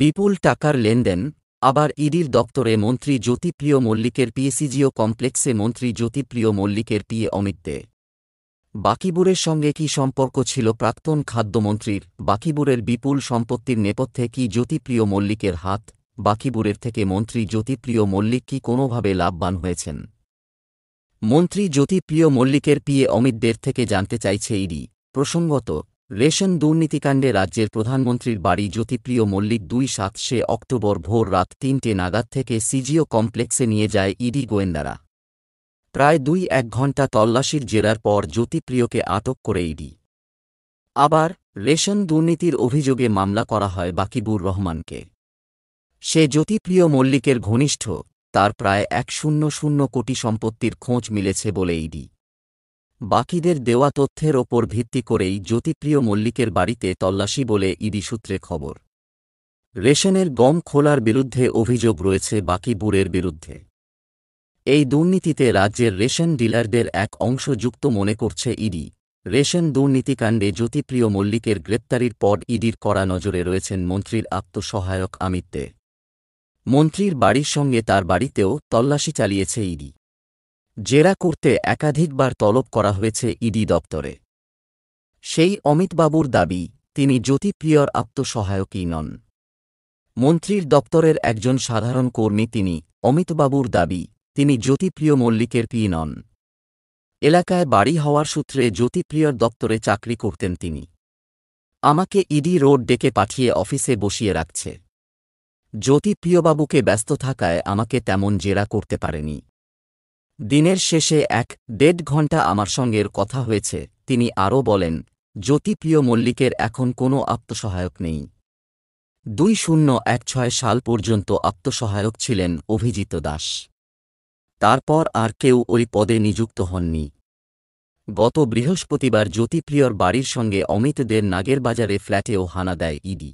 বিপুল টাকার লেনদেন আবার ইডির দপ্তরে মন্ত্রী জ্যোতিপ্রিয় মল্লিকের পিএসিজিও কমপ্লেক্সে মন্ত্রী জ্যোতিপ্রিয় মল্লিকের পিএ অমিত দে বাকিবুরের সঙ্গে কি সম্পর্ক ছিল প্রাক্তন খাদ্যমন্ত্রীর বাকিবুরের বিপুল সম্পত্তির নেপথ্যে কি জ্যোতিপ্রিয় মল্লিকের হাত বাকিবুরের থেকে মন্ত্রী জ্যোতিপ্রিয় মল্লিক কি কোনোভাবে লাভবান হয়েছেন মন্ত্রী জ্যোতিপ্রিয় মল্লিকের পিএ অমিতদের থেকে জানতে চাইছে ইডি প্রসঙ্গত রেশন দুর্নীতিকাণ্ডে রাজ্যের প্রধানমন্ত্রীর বাড়ি জ্যোতিপ্রিয় মল্লিক দুই সাতশে অক্টোবর ভোর রাত তিনটে নাগাদ থেকে সিজিও কমপ্লেক্সে নিয়ে যায় ইডি গোয়েন্দারা প্রায় দুই এক ঘণ্টা তল্লাশির জেরার পর জ্যোতিপ্রিয়কে আটক করে ইডি আবার রেশন দুর্নীতির অভিযোগে মামলা করা হয় বাকিবুর রহমানকে সে জ্যোতিপ্রিয় মল্লিকের ঘনিষ্ঠ তার প্রায় এক শূন্য শূন্য কোটি সম্পত্তির খোঁজ মিলেছে বলে ইডি বাকিদের দেওয়া তথ্যের ওপর ভিত্তি করেই জ্যোতিপ্রিয় মল্লিকের বাড়িতে তল্লাশি বলে ইডি সূত্রে খবর রেশনের গম খোলার বিরুদ্ধে অভিযোগ রয়েছে বাকি বুরের বিরুদ্ধে এই দুর্নীতিতে রাজ্যের রেশন ডিলারদের এক অংশ যুক্ত মনে করছে ইডি রেশন দুর্নীতিকাণ্ডে জ্যোতিপ্রিয় মল্লিকের গ্রেপ্তারির পর ইডির কড়া নজরে রয়েছেন মন্ত্রীর আত্মসহায়ক আমিত্তে মন্ত্রীর বাড়ির সঙ্গে তার বাড়িতেও তল্লাশি চালিয়েছে ইডি জেরা করতে একাধিকবার তলব করা হয়েছে ইডি দপ্তরে সেই অমিতবাবুর দাবি তিনি জ্যোতিপ্রিয়র আত্মসহায়কই নন মন্ত্রীর দপ্তরের একজন সাধারণ কর্মী তিনি অমিতবাবুর দাবি তিনি জ্যোতিপ্রিয় মল্লিকের পি নন এলাকায় বাড়ি হওয়ার সূত্রে জ্যোতিপ্রিয়র দপ্তরে চাকরি করতেন তিনি আমাকে ইডি রোড ডেকে পাঠিয়ে অফিসে বসিয়ে রাখছে জ্যোতিপ্রিয়বাবুকে ব্যস্ত থাকায় আমাকে তেমন জেরা করতে পারেনি দিনের শেষে এক দেড় ঘণ্টা আমার সঙ্গের কথা হয়েছে তিনি আরও বলেন জ্যোতিপ্রিয় মল্লিকের এখন কোনো আত্মসহায়ক নেই দুই শূন্য এক ছয় সাল পর্যন্ত আত্মসহায়ক ছিলেন অভিজিত দাস তারপর আর কেউ ওই পদে নিযুক্ত হননি গত বৃহস্পতিবার জ্যোতিপ্রিয়র বাড়ির সঙ্গে অমিতদের নাগেরবাজারে ফ্ল্যাটেও হানা দেয় ইডি